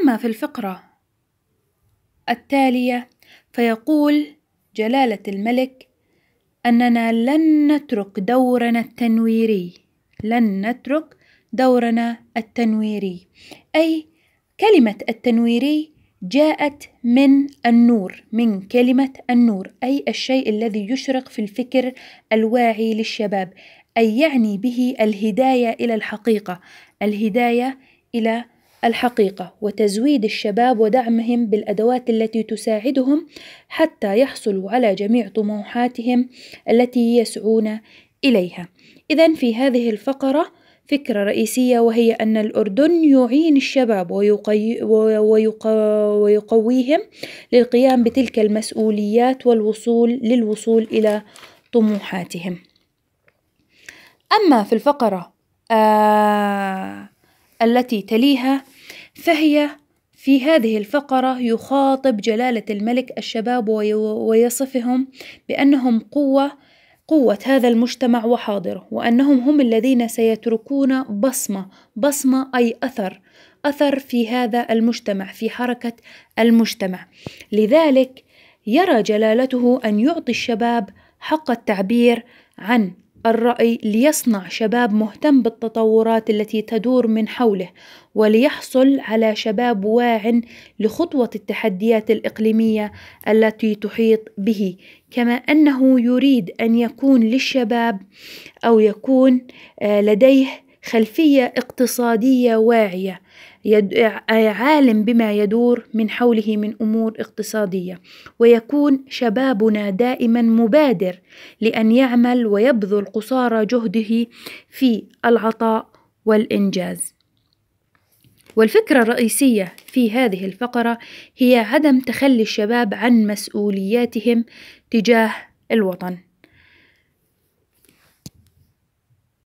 أما في الفقرة التالية فيقول جلالة الملك أننا لن نترك دورنا التنويري لن نترك دورنا التنويري أي كلمة التنويري جاءت من النور من كلمة النور أي الشيء الذي يشرق في الفكر الواعي للشباب أي يعني به الهداية إلى الحقيقة الهداية إلى الحقيقة وتزويد الشباب ودعمهم بالأدوات التي تساعدهم حتى يحصلوا على جميع طموحاتهم التي يسعون إليها. إذا في هذه الفقرة فكرة رئيسية وهي أن الأردن يعين الشباب ويقوي ويقو ويقويهم للقيام بتلك المسؤوليات والوصول للوصول إلى طموحاتهم. أما في الفقرة آه التي تليها فهي في هذه الفقرة يخاطب جلالة الملك الشباب ويصفهم بأنهم قوة قوة هذا المجتمع وحاضره وأنهم هم الذين سيتركون بصمة بصمة أي أثر أثر في هذا المجتمع في حركة المجتمع لذلك يرى جلالته أن يعطي الشباب حق التعبير عن الرأي ليصنع شباب مهتم بالتطورات التي تدور من حوله وليحصل على شباب واع لخطوة التحديات الإقليمية التي تحيط به كما أنه يريد أن يكون للشباب أو يكون آه، لديه خلفية اقتصادية واعية عالم بما يدور من حوله من أمور اقتصادية ويكون شبابنا دائما مبادر لأن يعمل ويبذل قصارى جهده في العطاء والإنجاز والفكرة الرئيسية في هذه الفقرة هي عدم تخلي الشباب عن مسؤولياتهم تجاه الوطن